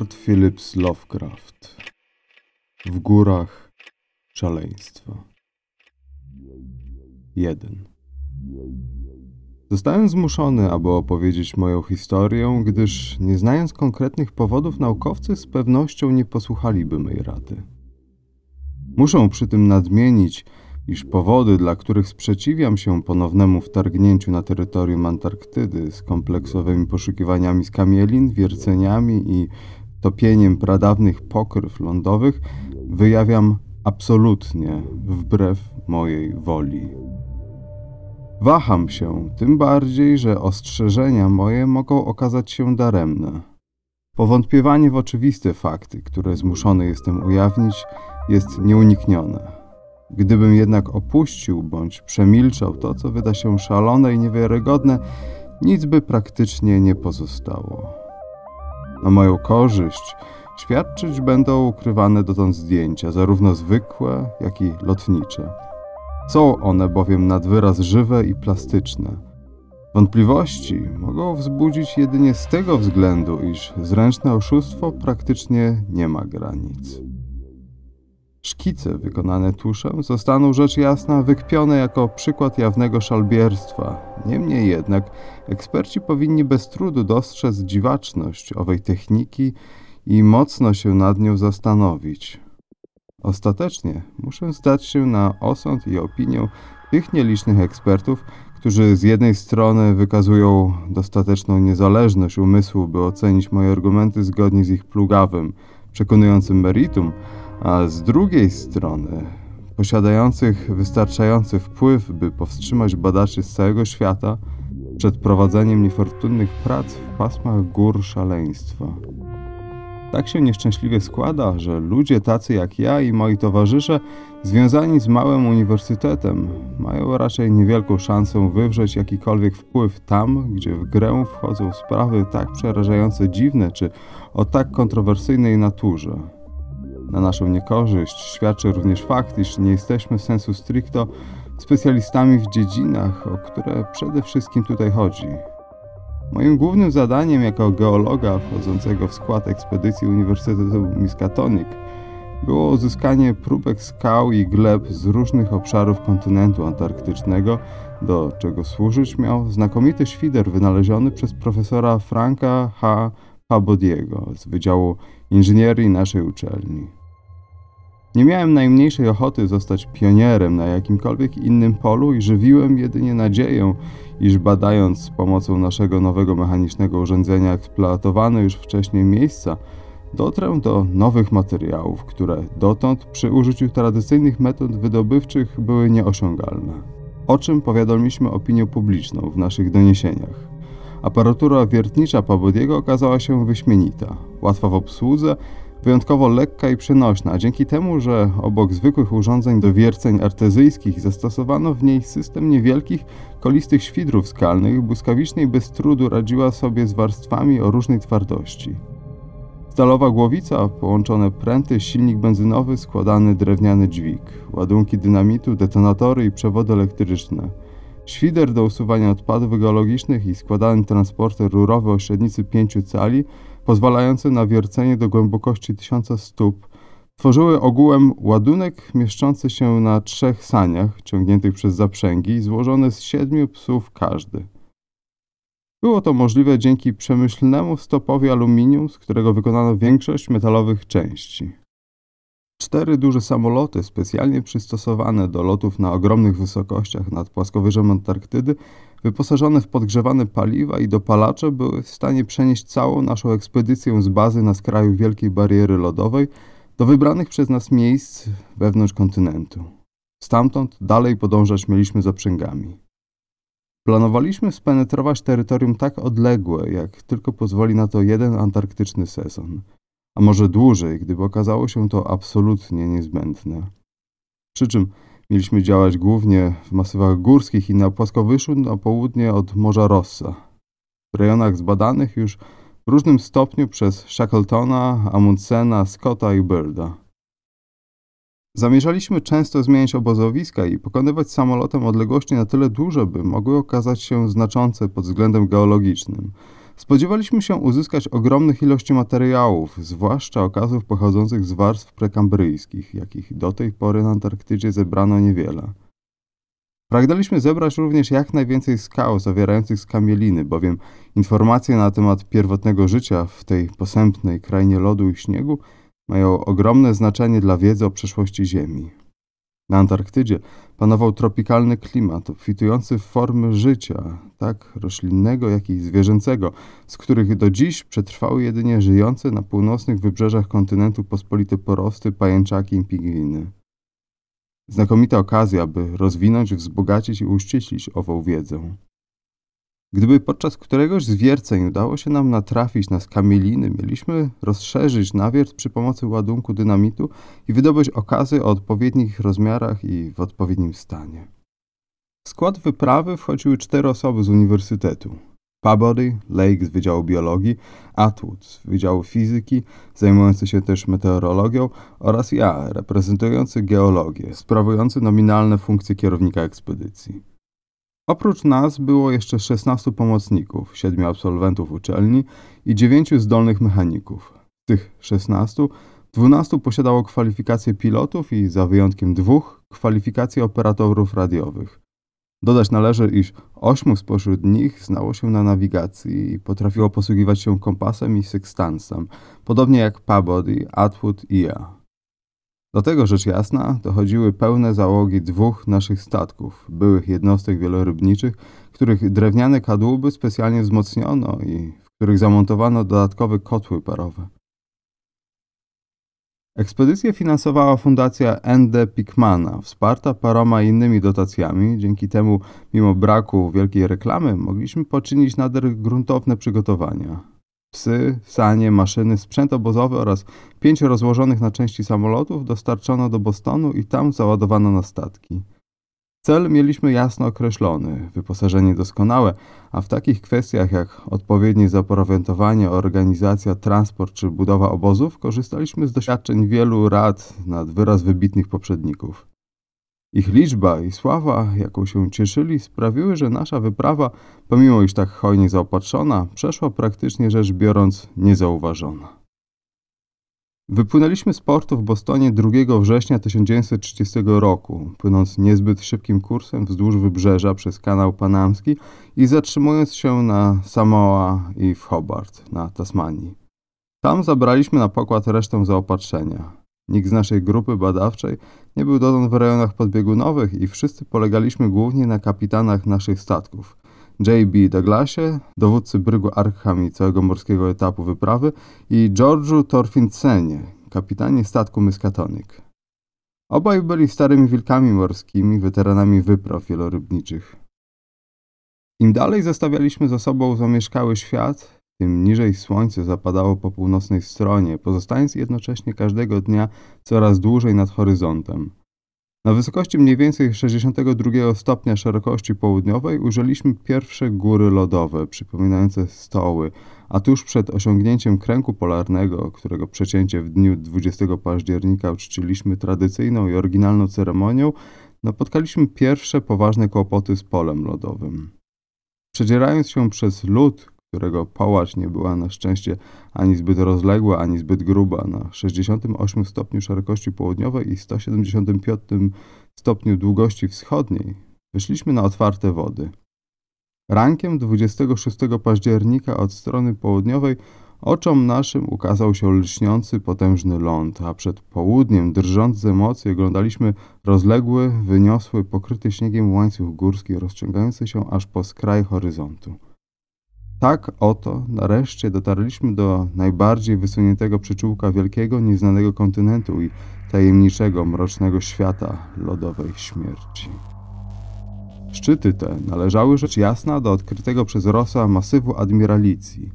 Richard Phillips Lovecraft W górach szaleństwo 1 Zostałem zmuszony, aby opowiedzieć moją historię, gdyż nie znając konkretnych powodów, naukowcy z pewnością nie posłuchaliby mej rady. Muszę przy tym nadmienić, iż powody, dla których sprzeciwiam się ponownemu wtargnięciu na terytorium Antarktydy z kompleksowymi poszukiwaniami skamielin, wierceniami i topieniem pradawnych pokryw lądowych wyjawiam absolutnie wbrew mojej woli. Waham się, tym bardziej, że ostrzeżenia moje mogą okazać się daremne. Powątpiewanie w oczywiste fakty, które zmuszony jestem ujawnić, jest nieuniknione. Gdybym jednak opuścił bądź przemilczał to, co wyda się szalone i niewiarygodne, nic by praktycznie nie pozostało. Na moją korzyść świadczyć będą ukrywane dotąd zdjęcia, zarówno zwykłe, jak i lotnicze. Są one bowiem nad wyraz żywe i plastyczne. Wątpliwości mogą wzbudzić jedynie z tego względu, iż zręczne oszustwo praktycznie nie ma granic. Szkice wykonane tuszem zostaną rzecz jasna wykpione jako przykład jawnego szalbierstwa. Niemniej jednak eksperci powinni bez trudu dostrzec dziwaczność owej techniki i mocno się nad nią zastanowić. Ostatecznie muszę zdać się na osąd i opinię tych nielicznych ekspertów, którzy z jednej strony wykazują dostateczną niezależność umysłu, by ocenić moje argumenty zgodnie z ich plugawym, przekonującym meritum, a z drugiej strony posiadających wystarczający wpływ, by powstrzymać badaczy z całego świata przed prowadzeniem niefortunnych prac w pasmach gór szaleństwa. Tak się nieszczęśliwie składa, że ludzie tacy jak ja i moi towarzysze, związani z małym uniwersytetem, mają raczej niewielką szansę wywrzeć jakikolwiek wpływ tam, gdzie w grę wchodzą sprawy tak przerażająco dziwne czy o tak kontrowersyjnej naturze. Na naszą niekorzyść świadczy również fakt, iż nie jesteśmy sensu stricto specjalistami w dziedzinach, o które przede wszystkim tutaj chodzi. Moim głównym zadaniem jako geologa wchodzącego w skład ekspedycji Uniwersytetu Miskatonic było uzyskanie próbek skał i gleb z różnych obszarów kontynentu antarktycznego, do czego służyć miał znakomity świder wynaleziony przez profesora Franka H. Pabodiego z Wydziału Inżynierii naszej uczelni. Nie miałem najmniejszej ochoty zostać pionierem na jakimkolwiek innym polu i żywiłem jedynie nadzieję, iż badając z pomocą naszego nowego mechanicznego urządzenia eksploatowane już wcześniej miejsca, dotrę do nowych materiałów, które dotąd przy użyciu tradycyjnych metod wydobywczych były nieosiągalne. O czym powiadomiliśmy opinię publiczną w naszych doniesieniach. Aparatura wiertnicza Pabodiego okazała się wyśmienita, łatwa w obsłudze wyjątkowo lekka i przenośna, dzięki temu, że obok zwykłych urządzeń do wierceń artezyjskich zastosowano w niej system niewielkich, kolistych świdrów skalnych, błyskawicznie i bez trudu radziła sobie z warstwami o różnej twardości. Stalowa głowica, połączone pręty, silnik benzynowy, składany drewniany dźwig, ładunki dynamitu, detonatory i przewody elektryczne – Świder do usuwania odpadów geologicznych i składany transporter rurowy o średnicy 5 cali, pozwalający na wiercenie do głębokości 1000 stóp, tworzyły ogółem ładunek mieszczący się na trzech saniach ciągniętych przez zaprzęgi, złożony z siedmiu psów każdy. Było to możliwe dzięki przemyślnemu stopowi aluminium, z którego wykonano większość metalowych części. Cztery duże samoloty, specjalnie przystosowane do lotów na ogromnych wysokościach nad płaskowyżem Antarktydy, wyposażone w podgrzewane paliwa i dopalacze, były w stanie przenieść całą naszą ekspedycję z bazy na skraju Wielkiej Bariery Lodowej do wybranych przez nas miejsc wewnątrz kontynentu. Stamtąd dalej podążać mieliśmy za sprzęgami. Planowaliśmy spenetrować terytorium tak odległe, jak tylko pozwoli na to jeden antarktyczny sezon – a może dłużej, gdyby okazało się to absolutnie niezbędne. Przy czym mieliśmy działać głównie w masywach górskich i na płaskowyżu na południe od Morza Rossa, w rejonach zbadanych już w różnym stopniu przez Shackletona, Amundsena, Scotta i Birda. Zamierzaliśmy często zmieniać obozowiska i pokonywać samolotem odległości na tyle duże, by mogły okazać się znaczące pod względem geologicznym – Spodziewaliśmy się uzyskać ogromnych ilości materiałów, zwłaszcza okazów pochodzących z warstw prekambryjskich, jakich do tej pory na Antarktydzie zebrano niewiele. Pragnęliśmy zebrać również jak najwięcej skał zawierających skamieliny, bowiem informacje na temat pierwotnego życia w tej posępnej krainie lodu i śniegu mają ogromne znaczenie dla wiedzy o przeszłości Ziemi. Na Antarktydzie panował tropikalny klimat, obfitujący w formy życia, tak roślinnego, jak i zwierzęcego, z których do dziś przetrwały jedynie żyjące na północnych wybrzeżach kontynentu pospolite porosty, pajęczaki i pingwiny. Znakomita okazja, by rozwinąć, wzbogacić i uściślić ową wiedzę. Gdyby podczas któregoś z wierceń udało się nam natrafić na skamieliny, mieliśmy rozszerzyć nawiert przy pomocy ładunku dynamitu i wydobyć okazy o odpowiednich rozmiarach i w odpowiednim stanie. W skład wyprawy wchodziły cztery osoby z uniwersytetu. Pabody, Lake z Wydziału Biologii, Atwood z Wydziału Fizyki, zajmujący się też meteorologią oraz ja, reprezentujący geologię, sprawujący nominalne funkcje kierownika ekspedycji. Oprócz nas było jeszcze 16 pomocników, 7 absolwentów uczelni i 9 zdolnych mechaników. Z tych 16 12 posiadało kwalifikacje pilotów i za wyjątkiem dwóch kwalifikacje operatorów radiowych. Dodać należy, iż 8 spośród nich znało się na nawigacji i potrafiło posługiwać się kompasem i sextansem, podobnie jak Peabody, Atwood i ja. Do tego rzecz jasna dochodziły pełne załogi dwóch naszych statków, byłych jednostek wielorybniczych, których drewniane kadłuby specjalnie wzmocniono i w których zamontowano dodatkowe kotły parowe. Ekspedycję finansowała fundacja N.D. Pickmana, wsparta paroma innymi dotacjami. Dzięki temu, mimo braku wielkiej reklamy, mogliśmy poczynić nader gruntowne przygotowania. Psy, sanie, maszyny, sprzęt obozowy oraz pięć rozłożonych na części samolotów dostarczono do Bostonu i tam załadowano na statki. Cel mieliśmy jasno określony, wyposażenie doskonałe, a w takich kwestiach jak odpowiednie zaprowientowanie, organizacja, transport czy budowa obozów korzystaliśmy z doświadczeń wielu rad nad wyraz wybitnych poprzedników. Ich liczba i sława, jaką się cieszyli, sprawiły, że nasza wyprawa, pomimo iż tak hojnie zaopatrzona, przeszła praktycznie rzecz biorąc niezauważona. Wypłynęliśmy z portu w Bostonie 2 września 1930 roku, płynąc niezbyt szybkim kursem wzdłuż wybrzeża przez kanał panamski i zatrzymując się na Samoa i w Hobart, na Tasmanii. Tam zabraliśmy na pokład resztę zaopatrzenia. Nikt z naszej grupy badawczej nie był dotąd w rejonach podbiegunowych i wszyscy polegaliśmy głównie na kapitanach naszych statków. J.B. Douglasie, dowódcy brygu Arkham i całego morskiego etapu wyprawy i George'u Torfinsenie, kapitanie statku Miskatonic. Obaj byli starymi wilkami morskimi, weteranami wypraw wielorybniczych. Im dalej zostawialiśmy za sobą zamieszkały świat, tym niżej słońce zapadało po północnej stronie, pozostając jednocześnie każdego dnia coraz dłużej nad horyzontem. Na wysokości mniej więcej 62 stopnia szerokości południowej ujrzeliśmy pierwsze góry lodowe, przypominające stoły, a tuż przed osiągnięciem kręgu polarnego, którego przecięcie w dniu 20 października uczciliśmy tradycyjną i oryginalną ceremonią, napotkaliśmy pierwsze poważne kłopoty z polem lodowym. Przedzierając się przez lód, którego pałacz nie była na szczęście ani zbyt rozległa, ani zbyt gruba, na 68 stopniu szerokości południowej i 175 stopniu długości wschodniej, wyszliśmy na otwarte wody. Rankiem 26 października od strony południowej oczom naszym ukazał się lśniący, potężny ląd, a przed południem, drżąc z emocji, oglądaliśmy rozległy, wyniosły, pokryty śniegiem łańcuch górski, rozciągający się aż po skraj horyzontu. Tak oto nareszcie dotarliśmy do najbardziej wysuniętego przyczółka wielkiego, nieznanego kontynentu i tajemniczego, mrocznego świata lodowej śmierci. Szczyty te należały rzecz jasna do odkrytego przez Rosa masywu admiralicji.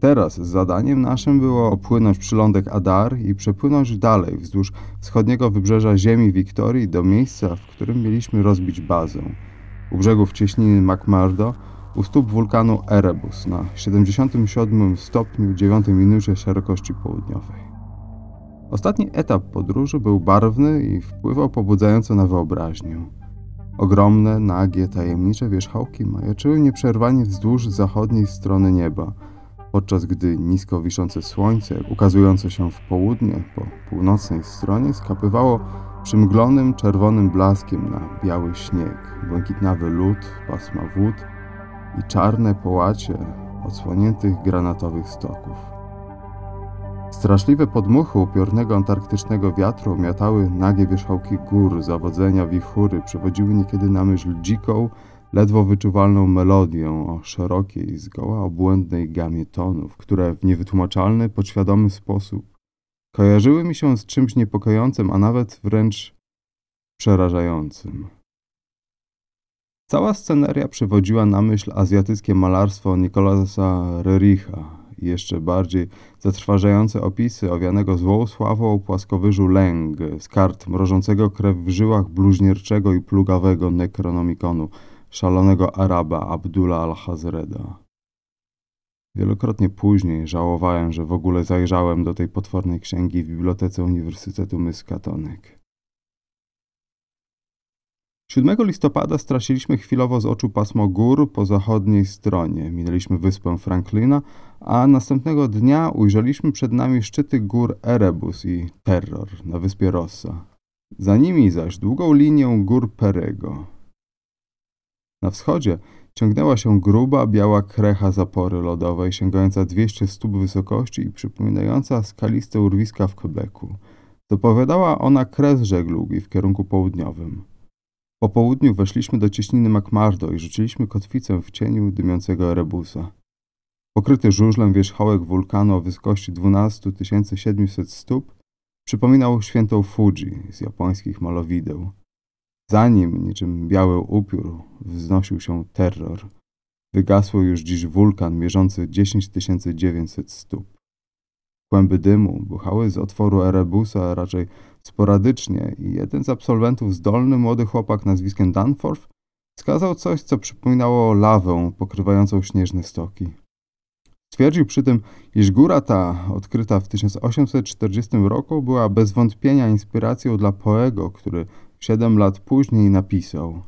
Teraz zadaniem naszym było opłynąć przylądek Adar i przepłynąć dalej wzdłuż wschodniego wybrzeża ziemi Wiktorii do miejsca, w którym mieliśmy rozbić bazę. U brzegów cieśniny McMurdo u stóp wulkanu Erebus na 77 stopniu 9 minucie szerokości południowej. Ostatni etap podróży był barwny i wpływał pobudzająco na wyobraźnię. Ogromne, nagie, tajemnicze wierzchołki majaczyły nieprzerwanie wzdłuż zachodniej strony nieba, podczas gdy nisko wiszące słońce, ukazujące się w południe po północnej stronie, skapywało przymglonym czerwonym blaskiem na biały śnieg, błękitnawy lód, pasma wód, i czarne połacie odsłoniętych granatowych stoków. Straszliwe podmuchy upiornego antarktycznego wiatru miatały nagie wierzchołki gór, zawodzenia, wichury przewodziły niekiedy na myśl dziką, ledwo wyczuwalną melodią o szerokiej, zgoła obłędnej gamie tonów, które w niewytłumaczalny, podświadomy sposób kojarzyły mi się z czymś niepokojącym, a nawet wręcz przerażającym. Cała sceneria przywodziła na myśl azjatyckie malarstwo Nikolasa Rericha i jeszcze bardziej zatrważające opisy owianego złą sławą płaskowyżu Lęg z kart mrożącego krew w żyłach bluźnierczego i plugawego Necronomikonu, szalonego Araba Abdullah al-Hazreda. Wielokrotnie później żałowałem, że w ogóle zajrzałem do tej potwornej księgi w bibliotece Uniwersytetu Miskatonic. 7 listopada straciliśmy chwilowo z oczu pasmo gór po zachodniej stronie. Minęliśmy wyspę Franklina, a następnego dnia ujrzeliśmy przed nami szczyty gór Erebus i Terror na wyspie Rossa. Za nimi zaś długą linię gór Perego. Na wschodzie ciągnęła się gruba, biała krecha zapory lodowej, sięgająca 200 stóp wysokości i przypominająca skaliste urwiska w Quebecu. Dopowiadała ona kres żeglugi w kierunku południowym. Po południu weszliśmy do cieśniny McMardo i rzuciliśmy kotwicę w cieniu dymiącego Erebusa. Pokryty żużlem wierzchołek wulkanu o wysokości 12 700 stóp przypominał świętą Fuji z japońskich malowideł. Za nim, niczym biały upiór, wznosił się terror. Wygasło już dziś wulkan mierzący 10 900 stóp. Kłęby dymu buchały z otworu Erebusa raczej sporadycznie i jeden z absolwentów, zdolny młody chłopak nazwiskiem Danforth, wskazał coś, co przypominało lawę pokrywającą śnieżne stoki. Stwierdził przy tym, iż góra ta, odkryta w 1840 roku, była bez wątpienia inspiracją dla Poego, który siedem lat później napisał.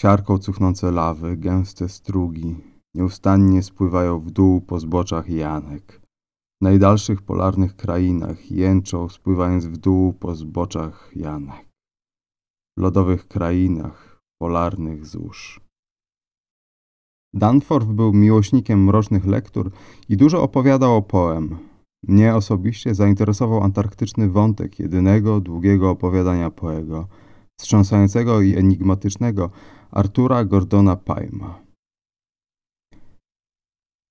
Siarką cuchnące lawy, gęste strugi, Nieustannie spływają w dół po zboczach janek. W najdalszych polarnych krainach jęczą, spływając w dół po zboczach janek. W lodowych krainach polarnych złóż. Danforth był miłośnikiem mrocznych lektur i dużo opowiadał o poem. Mnie osobiście zainteresował antarktyczny wątek jedynego długiego opowiadania Poego, wstrząsającego i enigmatycznego Artura Gordona Paima.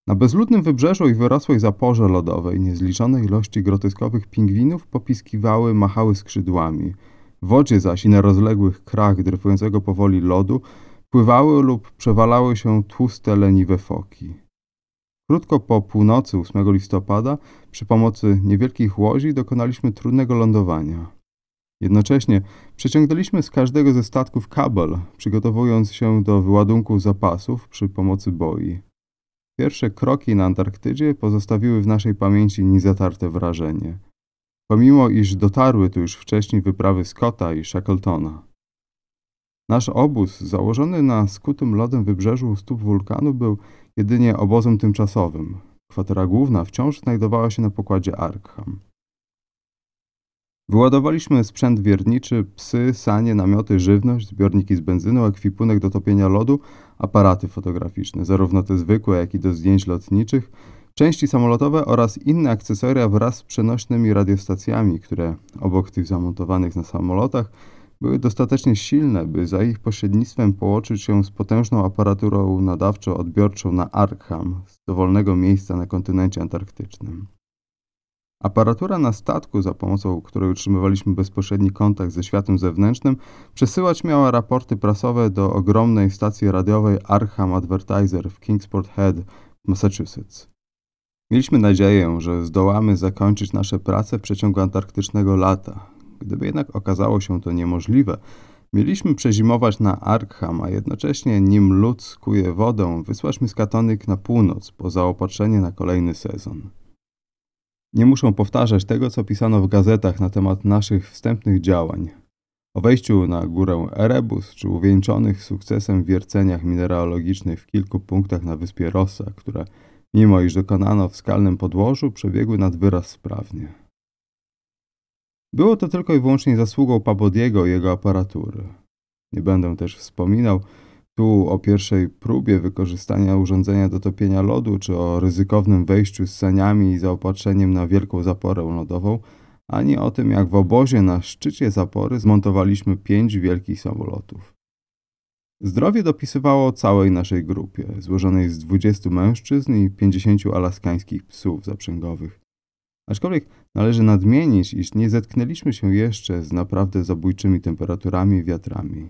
Na bezludnym wybrzeżu i wyrosłej zaporze lodowej niezliczone ilości groteskowych pingwinów popiskiwały, machały skrzydłami. W wodzie zaś i na rozległych krach dryfującego powoli lodu pływały lub przewalały się tłuste, leniwe foki. Krótko po północy 8 listopada przy pomocy niewielkich łozi dokonaliśmy trudnego lądowania. Jednocześnie przeciągnęliśmy z każdego ze statków kabel, przygotowując się do wyładunku zapasów przy pomocy boi. Pierwsze kroki na Antarktydzie pozostawiły w naszej pamięci niezatarte wrażenie, pomimo iż dotarły tu już wcześniej wyprawy Scotta i Shackletona. Nasz obóz, założony na skutym lodem wybrzeżu stóp wulkanu, był jedynie obozem tymczasowym. Kwatera główna wciąż znajdowała się na pokładzie Arkham. Wyładowaliśmy sprzęt wierniczy, psy, sanie, namioty, żywność, zbiorniki z benzyną, ekwipunek do topienia lodu, aparaty fotograficzne, zarówno te zwykłe, jak i do zdjęć lotniczych, części samolotowe oraz inne akcesoria wraz z przenośnymi radiostacjami, które obok tych zamontowanych na samolotach były dostatecznie silne, by za ich pośrednictwem połączyć się z potężną aparaturą nadawczo-odbiorczą na Arkham z dowolnego miejsca na kontynencie antarktycznym. Aparatura na statku, za pomocą której utrzymywaliśmy bezpośredni kontakt ze światem zewnętrznym, przesyłać miała raporty prasowe do ogromnej stacji radiowej Arkham Advertiser w Kingsport Head, Massachusetts. Mieliśmy nadzieję, że zdołamy zakończyć nasze prace w przeciągu antarktycznego lata. Gdyby jednak okazało się to niemożliwe, mieliśmy przezimować na Arkham, a jednocześnie nim lud skuje wodę, wysłaćmy skatonik na północ po zaopatrzenie na kolejny sezon. Nie muszą powtarzać tego, co pisano w gazetach na temat naszych wstępnych działań. O wejściu na górę Erebus, czy uwieńczonych sukcesem wierceniach mineralogicznych w kilku punktach na wyspie Rossa, które, mimo iż dokonano w skalnym podłożu, przebiegły nad wyraz sprawnie. Było to tylko i wyłącznie zasługą Pabodiego i jego aparatury. Nie będę też wspominał, tu o pierwszej próbie wykorzystania urządzenia do topienia lodu, czy o ryzykownym wejściu z saniami i zaopatrzeniem na wielką zaporę lodową, ani o tym jak w obozie na szczycie zapory zmontowaliśmy pięć wielkich samolotów. Zdrowie dopisywało całej naszej grupie, złożonej z 20 mężczyzn i 50 alaskańskich psów zaprzęgowych. Aczkolwiek należy nadmienić, iż nie zetknęliśmy się jeszcze z naprawdę zabójczymi temperaturami i wiatrami.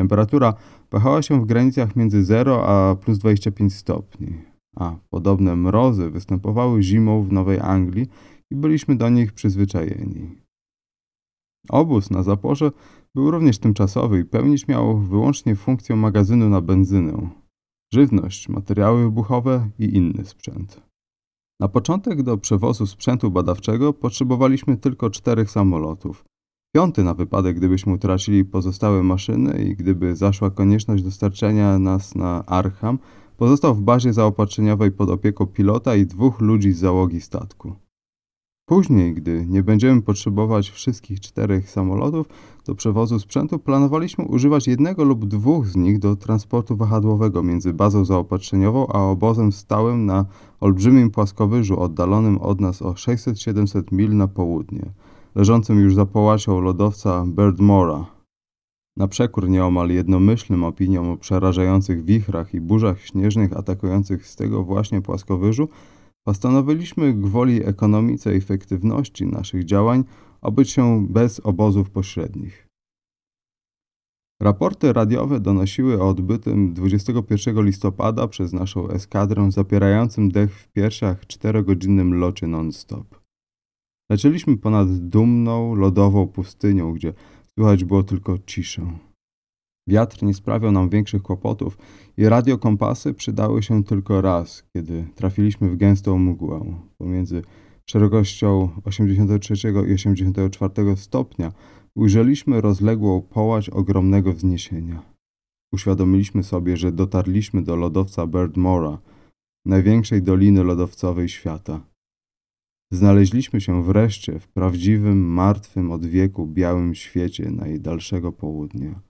Temperatura wahała się w granicach między 0 a plus 25 stopni. A podobne mrozy występowały zimą w Nowej Anglii i byliśmy do nich przyzwyczajeni. Obóz na zaporze był również tymczasowy i pełnić miał wyłącznie funkcję magazynu na benzynę, żywność, materiały wybuchowe i inny sprzęt. Na początek do przewozu sprzętu badawczego potrzebowaliśmy tylko czterech samolotów, piąty na wypadek, gdybyśmy utracili pozostałe maszyny i gdyby zaszła konieczność dostarczenia nas na Arkham, pozostał w bazie zaopatrzeniowej pod opieką pilota i dwóch ludzi z załogi statku. Później, gdy nie będziemy potrzebować wszystkich czterech samolotów do przewozu sprzętu, planowaliśmy używać jednego lub dwóch z nich do transportu wahadłowego między bazą zaopatrzeniową a obozem stałym na olbrzymim płaskowyżu oddalonym od nas o 600-700 mil na południe – leżącym już za połacią lodowca Birdmora. Na przekór nieomal jednomyślnym opiniom o przerażających wichrach i burzach śnieżnych atakujących z tego właśnie płaskowyżu, postanowiliśmy gwoli ekonomice i efektywności naszych działań obyć się bez obozów pośrednich. Raporty radiowe donosiły o odbytym 21 listopada przez naszą eskadrę zapierającym dech w piersiach czterogodzinnym locie non-stop. Lecieliśmy ponad dumną, lodową pustynią, gdzie słychać było tylko ciszę. Wiatr nie sprawiał nam większych kłopotów i radiokompasy przydały się tylko raz, kiedy trafiliśmy w gęstą mgłę. Pomiędzy szerokością 83 i 84 stopnia ujrzeliśmy rozległą połać ogromnego wzniesienia. Uświadomiliśmy sobie, że dotarliśmy do lodowca Birdmora, największej doliny lodowcowej świata. Znaleźliśmy się wreszcie w prawdziwym, martwym od wieku białym świecie najdalszego południa.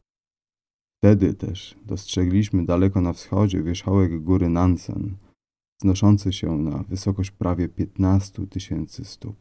Wtedy też dostrzegliśmy daleko na wschodzie wierzchołek góry Nansen, znoszący się na wysokość prawie 15 tysięcy stóp.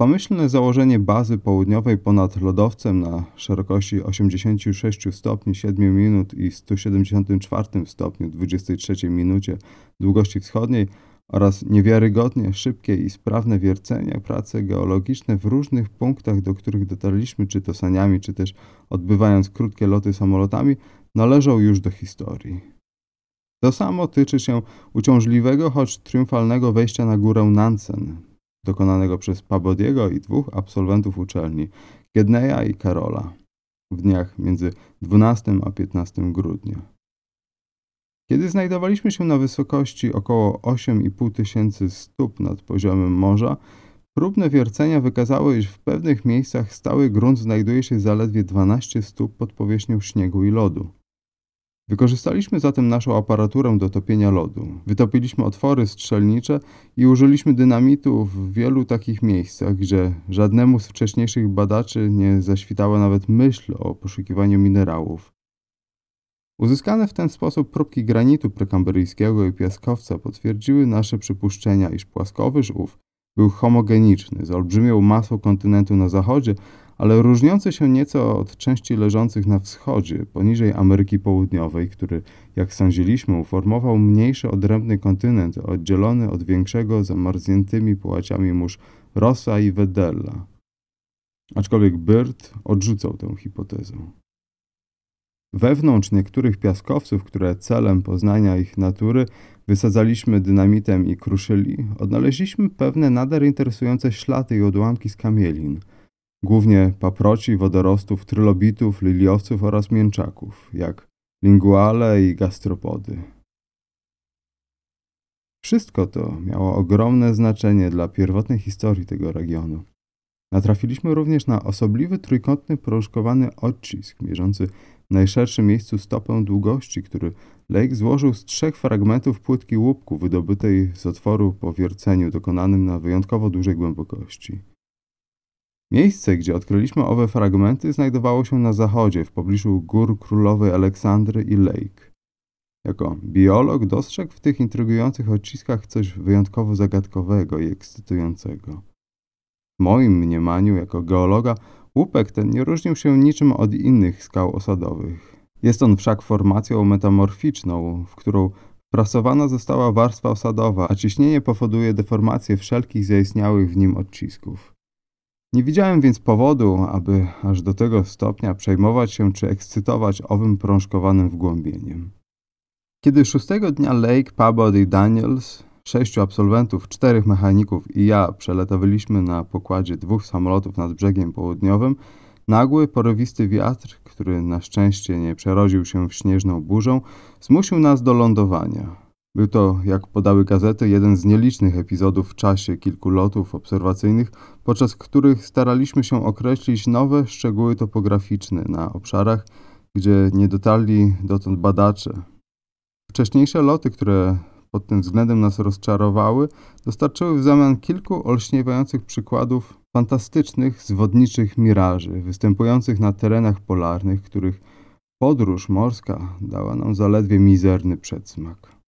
Pomyślne założenie bazy południowej ponad lodowcem na szerokości 86 stopni 7 minut i 174 stopniu 23 minucie długości wschodniej – oraz niewiarygodnie szybkie i sprawne wiercenia, prace geologiczne w różnych punktach, do których dotarliśmy, czy to saniami, czy też odbywając krótkie loty samolotami, należą już do historii. To samo tyczy się uciążliwego, choć triumfalnego wejścia na górę Nansen, dokonanego przez Pabodiego i dwóch absolwentów uczelni, Kiedneja i Karola, w dniach między 12 a 15 grudnia. Kiedy znajdowaliśmy się na wysokości około 8,5 tysięcy stóp nad poziomem morza, próbne wiercenia wykazały, iż w pewnych miejscach stały grunt znajduje się zaledwie 12 stóp pod powierzchnią śniegu i lodu. Wykorzystaliśmy zatem naszą aparaturę do topienia lodu. Wytopiliśmy otwory strzelnicze i użyliśmy dynamitu w wielu takich miejscach, gdzie żadnemu z wcześniejszych badaczy nie zaświtała nawet myśl o poszukiwaniu minerałów. Uzyskane w ten sposób próbki granitu prekamberyjskiego i piaskowca potwierdziły nasze przypuszczenia, iż płaskowyż ów był homogeniczny, z olbrzymią masą kontynentu na zachodzie, ale różniący się nieco od części leżących na wschodzie, poniżej Ameryki Południowej, który, jak sądziliśmy, uformował mniejszy odrębny kontynent oddzielony od większego zamarzniętymi płacami mórz Rossa i Wedella. Aczkolwiek Byrd odrzucał tę hipotezę. Wewnątrz niektórych piaskowców, które celem poznania ich natury wysadzaliśmy dynamitem i kruszyli, odnaleźliśmy pewne nader interesujące ślady i odłamki z kamielin, głównie paproci, wodorostów, trylobitów, liliowców oraz mięczaków, jak linguale i gastropody. Wszystko to miało ogromne znaczenie dla pierwotnej historii tego regionu. Natrafiliśmy również na osobliwy trójkątny poruszkowany odcisk mierzący najszerszym miejscu stopę długości, który Lake złożył z trzech fragmentów płytki łupku wydobytej z otworu po wierceniu dokonanym na wyjątkowo dużej głębokości. Miejsce, gdzie odkryliśmy owe fragmenty, znajdowało się na zachodzie, w pobliżu gór królowej Aleksandry i Lake. Jako biolog dostrzegł w tych intrygujących odciskach coś wyjątkowo zagadkowego i ekscytującego. W moim mniemaniu, jako geologa, Łupek ten nie różnił się niczym od innych skał osadowych. Jest on wszak formacją metamorficzną, w którą prasowana została warstwa osadowa, a ciśnienie powoduje deformację wszelkich zaistniałych w nim odcisków. Nie widziałem więc powodu, aby aż do tego stopnia przejmować się czy ekscytować owym prążkowanym wgłębieniem. Kiedy szóstego dnia Lake, Pablo i Daniels Sześciu absolwentów, czterech mechaników i ja przelatowaliśmy na pokładzie dwóch samolotów nad brzegiem południowym. Nagły, porywisty wiatr, który na szczęście nie przerodził się w śnieżną burzę, zmusił nas do lądowania. Był to, jak podały gazety, jeden z nielicznych epizodów w czasie kilku lotów obserwacyjnych, podczas których staraliśmy się określić nowe szczegóły topograficzne na obszarach, gdzie nie dotarli dotąd badacze. Wcześniejsze loty, które pod tym względem nas rozczarowały, dostarczyły w zamian kilku olśniewających przykładów fantastycznych, zwodniczych miraży występujących na terenach polarnych, których podróż morska dała nam zaledwie mizerny przedsmak.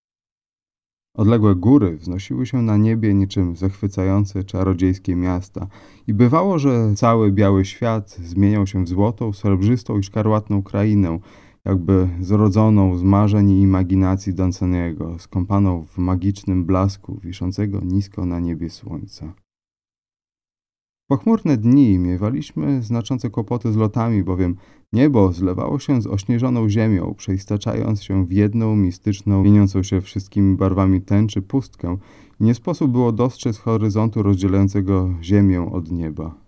Odległe góry wznosiły się na niebie niczym zachwycające czarodziejskie miasta i bywało, że cały biały świat zmieniał się w złotą, srebrzystą i szkarłatną krainę, jakby zrodzoną z marzeń i imaginacji Danceniego, skąpaną w magicznym blasku wiszącego nisko na niebie słońca. Pochmurne dni miewaliśmy znaczące kłopoty z lotami, bowiem niebo zlewało się z ośnieżoną ziemią, przeistaczając się w jedną mistyczną, mieniącą się wszystkimi barwami tęczy pustkę i nie sposób było dostrzec horyzontu rozdzielającego ziemię od nieba.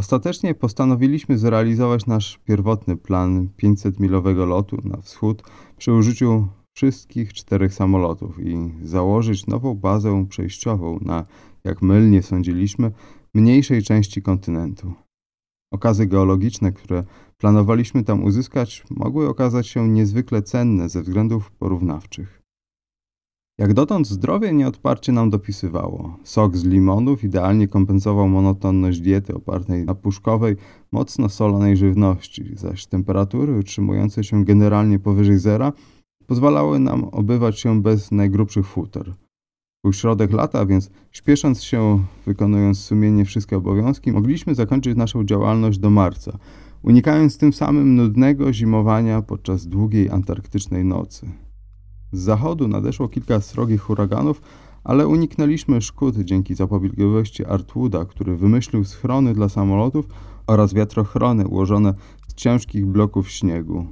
Ostatecznie postanowiliśmy zrealizować nasz pierwotny plan 500-milowego lotu na wschód przy użyciu wszystkich czterech samolotów i założyć nową bazę przejściową na, jak mylnie sądziliśmy, mniejszej części kontynentu. Okazy geologiczne, które planowaliśmy tam uzyskać, mogły okazać się niezwykle cenne ze względów porównawczych. Jak dotąd zdrowie nieodparcie nam dopisywało. Sok z limonów idealnie kompensował monotonność diety opartej na puszkowej, mocno solonej żywności, zaś temperatury utrzymujące się generalnie powyżej zera pozwalały nam obywać się bez najgrubszych futer. Był środek lata, więc śpiesząc się, wykonując sumienie wszystkie obowiązki, mogliśmy zakończyć naszą działalność do marca, unikając tym samym nudnego zimowania podczas długiej antarktycznej nocy. Z zachodu nadeszło kilka srogich huraganów, ale uniknęliśmy szkód dzięki zapobiegliwości Artwooda, który wymyślił schrony dla samolotów oraz wiatrochrony ułożone z ciężkich bloków śniegu.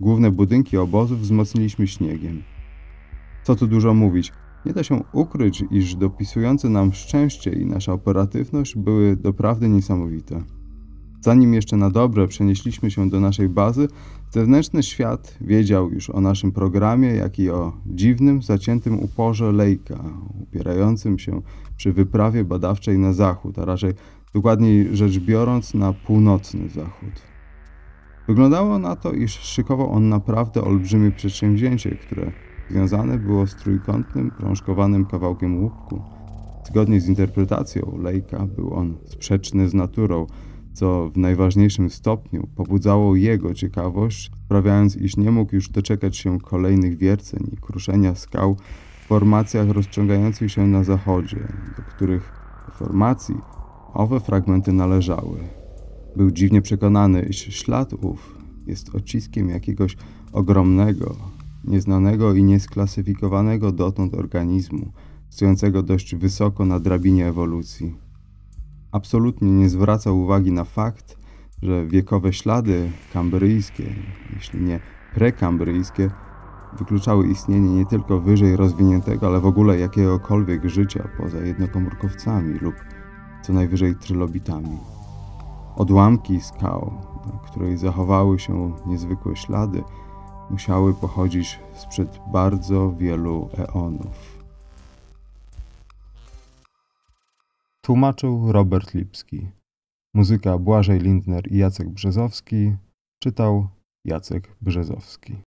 Główne budynki obozów wzmocniliśmy śniegiem. Co tu dużo mówić, nie da się ukryć, iż dopisujące nam szczęście i nasza operatywność były doprawdy niesamowite. Zanim jeszcze na dobre przenieśliśmy się do naszej bazy, zewnętrzny świat wiedział już o naszym programie, jak i o dziwnym, zaciętym uporze Lejka, upierającym się przy wyprawie badawczej na zachód, a raczej dokładniej rzecz biorąc na północny zachód. Wyglądało na to, iż szykował on naprawdę olbrzymie przedsięwzięcie, które związane było z trójkątnym, prążkowanym kawałkiem łupku. Zgodnie z interpretacją Lejka był on sprzeczny z naturą, co w najważniejszym stopniu pobudzało jego ciekawość, sprawiając, iż nie mógł już doczekać się kolejnych wierceń i kruszenia skał w formacjach rozciągających się na zachodzie, do których formacji owe fragmenty należały. Był dziwnie przekonany, iż ślad ów jest odciskiem jakiegoś ogromnego, nieznanego i niesklasyfikowanego dotąd organizmu, stojącego dość wysoko na drabinie ewolucji absolutnie nie zwraca uwagi na fakt, że wiekowe ślady kambryjskie, jeśli nie prekambryjskie, wykluczały istnienie nie tylko wyżej rozwiniętego, ale w ogóle jakiegokolwiek życia poza jednokomórkowcami lub co najwyżej trylobitami. Odłamki skał, na której zachowały się niezwykłe ślady, musiały pochodzić sprzed bardzo wielu eonów. Tłumaczył Robert Lipski. Muzyka Błażej Lindner i Jacek Brzezowski. Czytał Jacek Brzezowski.